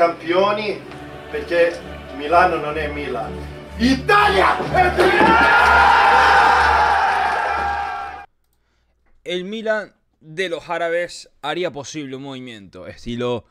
campioni perché Milano no es Milano. Italia El Milan de los árabes haría posible un movimiento estilo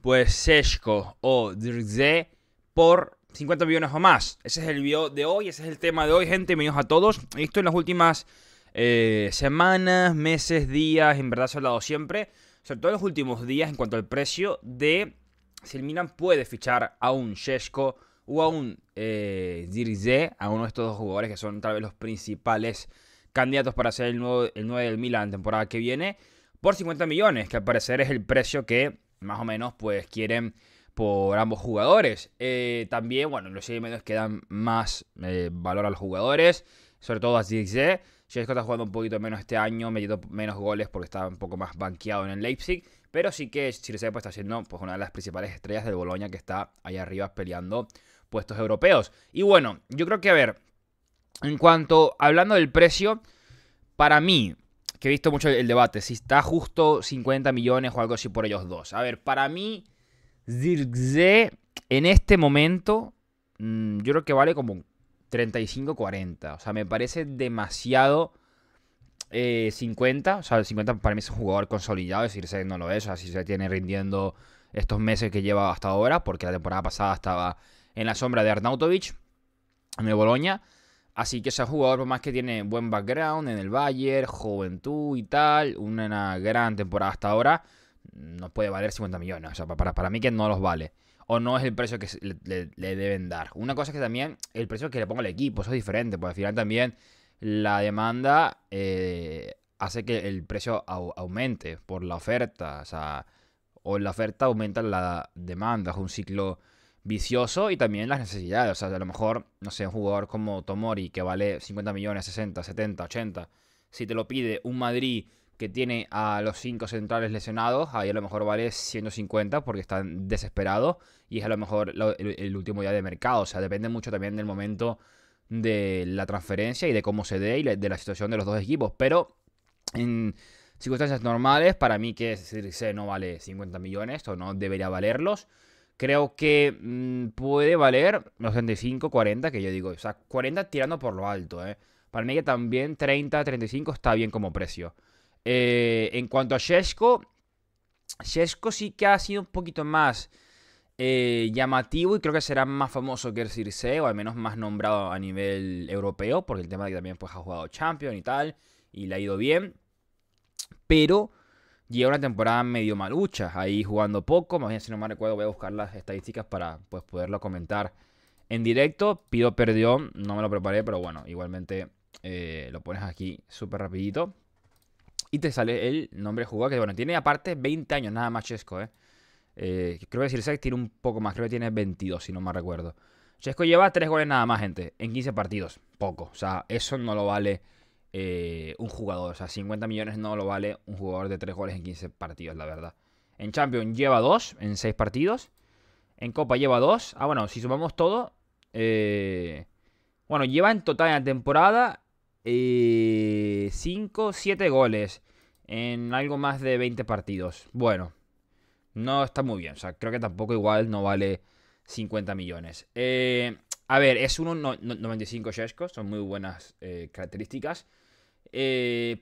pues Sesco o Dirze por 50 millones o más. Ese es el video de hoy, ese es el tema de hoy, gente. Bienvenidos a todos. Esto en las últimas eh, semanas, meses, días, en verdad se ha hablado siempre, sobre todo en los últimos días en cuanto al precio de si el Milan puede fichar a un Sheshko o a un eh, a uno de estos dos jugadores que son tal vez los principales candidatos para ser el, nuevo, el 9 del Milan temporada que viene, por 50 millones, que al parecer es el precio que más o menos pues quieren por ambos jugadores. Eh, también, bueno, los medios que dan más eh, valor a los jugadores, sobre todo a Zirze. Cesco está jugando un poquito menos este año, metiendo menos goles porque está un poco más banqueado en el Leipzig. Pero sí que Chirisepo está siendo pues, una de las principales estrellas del Boloña que está ahí arriba peleando puestos europeos. Y bueno, yo creo que, a ver, en cuanto hablando del precio, para mí, que he visto mucho el debate, si está justo 50 millones o algo así por ellos dos. A ver, para mí, Zirkzee en este momento, mm, yo creo que vale como un 35-40. O sea, me parece demasiado 50. Eh, o sea, 50 para mí es un jugador consolidado. Es decir, no lo es. O se tiene rindiendo estos meses que lleva hasta ahora, porque la temporada pasada estaba en la sombra de Arnautovic en el Boloña. Así que ese jugador, por más que tiene buen background en el Bayern, juventud y tal, una gran temporada hasta ahora, no puede valer 50 millones. O sea, para, para mí que no los vale o no es el precio que le, deben dar. Una cosa es que también el precio que le ponga el equipo, eso es diferente, porque al final también la demanda eh, hace que el precio aumente por la oferta, o sea, o la oferta aumenta la demanda, es un ciclo vicioso y también las necesidades, o sea, a lo mejor, no sé, un jugador como Tomori que vale 50 millones, 60, 70, 80, si te lo pide un Madrid que tiene a los cinco centrales lesionados, ahí a lo mejor vale 150 porque están desesperados y es a lo mejor el, último día de mercado. O sea, depende mucho también del momento de la transferencia y de cómo se dé y de la situación de los dos equipos. Pero en circunstancias normales, para mí que Circe no vale 50 millones o no debería valerlos. Creo que mm, puede valer los 35, 40, que yo digo, o sea, 40 tirando por lo alto, ¿eh? Para mí que también 30, 35 está bien como precio. Eh, en cuanto a Jesco, Jesco sí que ha sido un poquito más eh, llamativo y creo que será más famoso que el Circe, o al menos más nombrado a nivel europeo, porque el tema de que también pues, ha jugado Champions y tal, y le ha ido bien. Pero lleva una temporada medio malucha, ahí jugando poco. Más bien, si no me recuerdo, voy a buscar las estadísticas para pues, poderlo comentar en directo. Pido perdón, no me lo preparé, pero bueno, igualmente eh, lo pones aquí súper rapidito y te sale el nombre de jugador que, bueno, tiene aparte 20 años nada más Chesco, ¿eh? eh creo que Sex tiene un poco más, creo que tiene 22, si no me recuerdo. Chesco lleva 3 goles nada más, gente, en 15 partidos. Poco, o sea, eso no lo vale eh, un jugador. O sea, 50 millones no lo vale un jugador de 3 goles en 15 partidos, la verdad. En Champions lleva 2 en 6 partidos. En Copa lleva 2. Ah, bueno, si sumamos todo. Eh, bueno, lleva en total en la temporada 5, eh, 7 goles en algo más de 20 partidos. Bueno, no está muy bien. O sea, creo que tampoco igual no vale 50 millones. Eh, a ver, es un 95 Shesco. son muy buenas eh, características.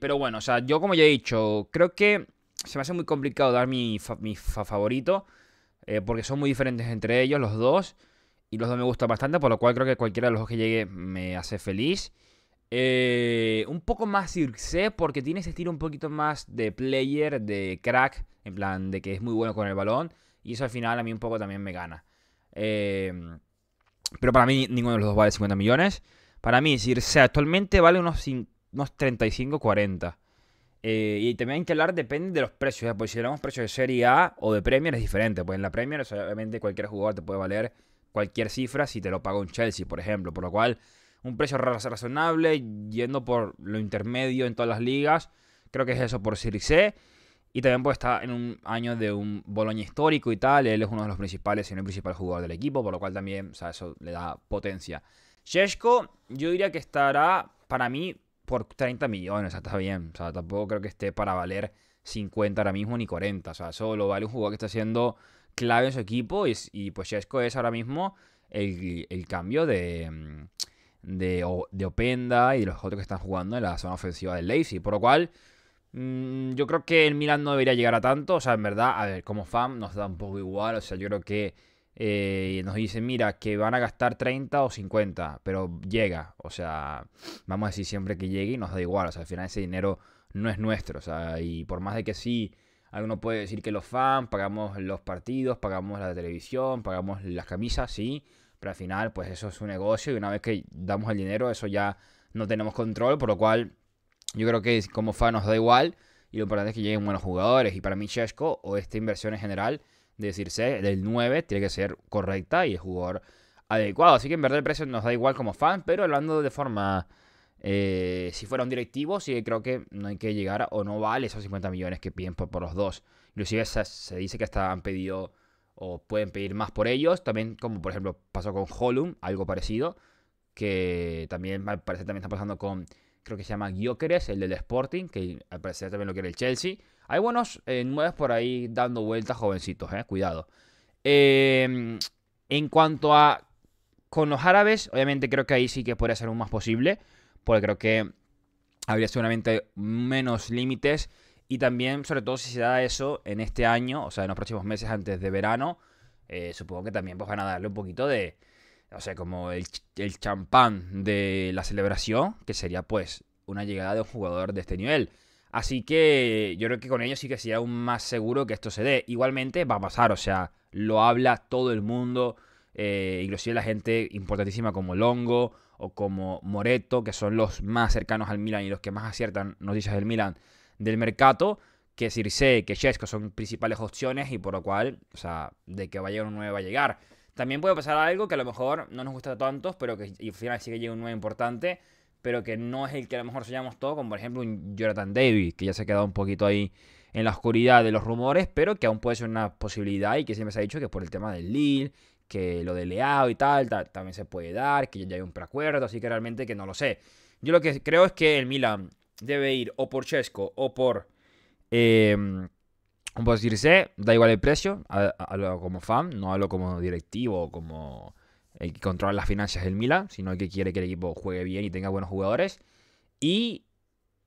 pero bueno, o sea, yo como ya he dicho, creo que se me hace muy complicado dar mi, mi favorito, porque son muy diferentes entre ellos los dos, y los dos me gustan bastante, por lo cual creo que cualquiera de los dos que llegue me hace feliz. Eh, un poco más Circe porque tiene ese estilo un poquito más de player, de crack, en plan de que es muy bueno con el balón. Y eso al final a mí un poco también me gana. Eh, pero para mí ninguno de los dos vale 50 millones. Para mí Circe actualmente vale unos, unos 35, 40. Eh, y también hay que hablar, depende de los precios. pues si hablamos precios de Serie A o de Premier es diferente. Pues en la Premier obviamente cualquier jugador te puede valer cualquier cifra si te lo paga un Chelsea, por ejemplo. Por lo cual un precio razonable, yendo por lo intermedio en todas las ligas. Creo que es eso por Sirice. Y también pues está en un año de un Boloña histórico y tal. Él es uno de los principales, si no el principal jugador del equipo, por lo cual también, o sea, eso le da potencia. Sheshko, yo diría que estará, para mí, por 30 millones, está bien. O sea, tampoco creo que esté para valer 50 ahora mismo ni 40. O sea, solo vale un jugador que está siendo clave en su equipo. Y, pues Sheshko es ahora mismo el cambio de, mm, de, de Openda y de los otros que están jugando en la zona ofensiva del Lazy. Por lo cual, mm, yo creo que el Milan no debería llegar a tanto. O sea, en verdad, a ver, como fan nos da un poco igual. O sea, yo creo que eh, nos dicen, mira, que van a gastar 30 o 50, pero llega. O sea, vamos a decir siempre que llegue y nos da igual. O sea, al final ese dinero no es nuestro. O sea, y por más de que sí... Alguno puede decir que los fans pagamos los partidos, pagamos la televisión, pagamos las camisas, sí, pero al final, pues eso es un negocio y una vez que damos el dinero, eso ya no tenemos control, por lo cual yo creo que como fan nos da igual y lo importante es que lleguen buenos jugadores. Y para mí Chesco o esta inversión en general de decirse del 9 tiene que ser correcta y el jugador adecuado. Así que en verdad el precio nos da igual como fan, pero hablando de forma... Eh, si fuera un directivo, sí creo que no hay que llegar o no vale esos 50 millones que piden por, los dos. Inclusive se, se dice que hasta han pedido o pueden pedir más por ellos. También, como por ejemplo pasó con Holum, algo parecido, que también parece también está pasando con, creo que se llama Jokeres, el del Sporting, que al parecer también lo quiere el Chelsea. Hay buenos nuevos eh, por ahí dando vueltas, jovencitos, eh, cuidado. Em, en cuanto a con los árabes, obviamente creo que ahí sí que podría ser un más posible, porque creo que habría seguramente menos límites y también, sobre todo, si se da eso en este año, o sea, en los próximos meses antes de verano, eh, supongo que también pues, van a darle un poquito de, o sea, como el, el champán de la celebración, que sería pues una llegada de un jugador de este nivel. Así que yo creo que con ello sí que sería aún más seguro que esto se dé. Igualmente va a pasar, o sea, lo habla todo el mundo, eh, inclusive la gente importantísima como Longo o como Moreto, que son los más cercanos al Milan y los que más aciertan noticias del Milan, del mercado, que Circe, que Chesco son principales opciones y por lo cual, o sea, de que vaya un 9 va a llegar. También puede pasar algo que a lo mejor no nos gusta tanto pero que y al final sí que llega un 9 importante, pero que no es el que a lo mejor soñamos todos, como por ejemplo un Jonathan Davis, que ya se ha quedado un poquito ahí en la oscuridad de los rumores, pero que aún puede ser una posibilidad y que siempre se ha dicho que por el tema del Lille, que lo de Leao y tal, tal también se puede dar, que ya hay un preacuerdo, así que realmente que no lo sé. Yo lo que creo es que el Milan debe ir o por Chesco o por... Eh, decir sé, da igual el precio, hablo como fan, no hablo como directivo o como el que controla las finanzas del Milan, sino el que quiere que el equipo juegue bien y tenga buenos jugadores. Y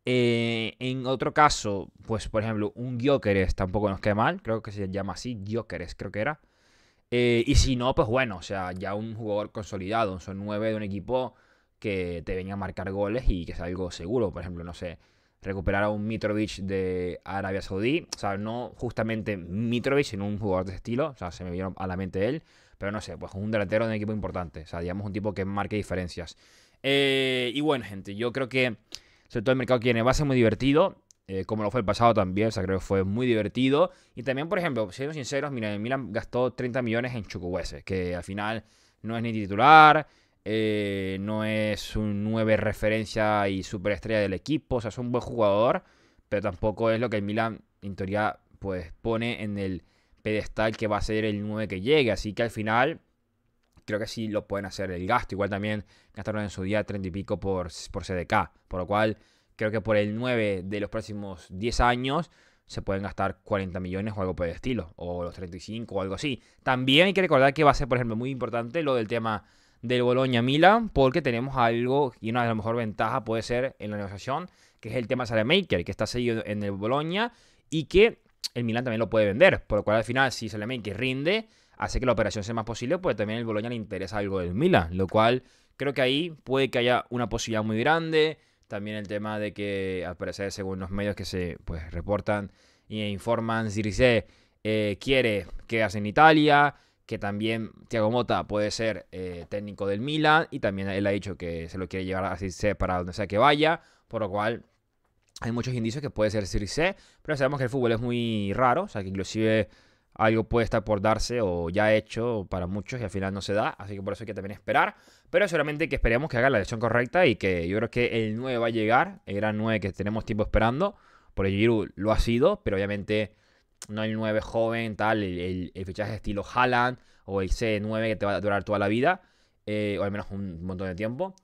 eh, en otro caso, pues por ejemplo, un Jokeres tampoco nos queda mal, creo que se llama así, Jokeres, creo que era. Eh, y si no, pues bueno, o sea, ya un jugador consolidado, son nueve de un equipo que te venga a marcar goles y que sea algo seguro. Por ejemplo, no sé, recuperar a un Mitrovic de Arabia Saudí. O sea, no justamente Mitrovic, sino un jugador de estilo. O sea, se me vino a la mente él. Pero no sé, pues un delantero de un equipo importante. O sea, digamos un tipo que marque diferencias. Eh, y bueno, gente, yo creo que sobre todo el mercado que va a ser muy divertido. Eh, como lo fue el pasado también, o sea, creo que fue muy divertido. Y también, por ejemplo, siendo sinceros, mira, Milan gastó 30 millones en Chukwueze, que al final no es ni titular, eh, no es un 9 referencia y superestrella del equipo. O sea, es un buen jugador, pero tampoco es lo que el Milan, en teoría, pues pone en el pedestal que va a ser el 9 que llegue. Así que al final, creo que sí lo pueden hacer el gasto. Igual también gastaron en su día 30 y pico por, por CDK. Por lo cual, creo que por el 9 de los próximos 10 años se pueden gastar 40 millones o algo por el estilo. O los 35 o algo así. También hay que recordar que va a ser, por ejemplo, muy importante lo del tema del Boloña-Milan, porque tenemos algo y una de las mejores ventajas puede ser en la negociación, que es el tema Salemaker, que está seguido en el Boloña y que el Milan también lo puede vender. Por lo cual, al final, si Salemaker rinde, hace que la operación sea más posible, pues también el Boloña le interesa algo del Milan, lo cual creo que ahí puede que haya una posibilidad muy grande. También el tema de que, al parecer, según los medios que se pues, reportan e informan, si eh, quiere quedarse en Italia que también Thiago Mota puede ser eh, técnico del Milan y también él ha dicho que se lo quiere llevar a Circe para donde sea que vaya, por lo cual hay muchos indicios que puede ser Circe, pero sabemos que el fútbol es muy raro, o sea que inclusive algo puede estar por darse o ya hecho para muchos y al final no se da, así que por eso hay que también esperar, pero seguramente que esperemos que haga la elección correcta y que yo creo que el 9 va a llegar, el gran 9 que tenemos tiempo esperando, por el Giroud lo ha sido, pero obviamente no el 9 joven, tal, el, fichaje estilo Haaland o el C9 que te va a durar toda la vida, eh, o al menos un montón de tiempo,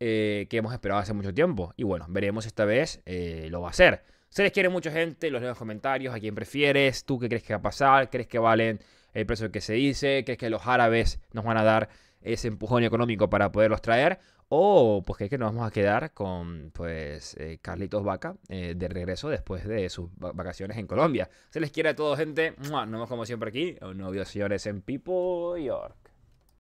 eh, que hemos esperado hace mucho tiempo. Y bueno, veremos esta vez eh, lo va a hacer. Se les quiere mucha gente, los leo en los comentarios, a quién prefieres, tú qué crees que va a pasar, crees que valen el precio que se dice, crees que los árabes nos van a dar ese empujón económico para poderlos traer, o pues que, que nos vamos a quedar con pues eh, Carlitos Vaca eh, de regreso después de sus vacaciones en Colombia. Se les quiere a todos, gente. Nos vemos como siempre aquí. Un novio señores, en Pipo York.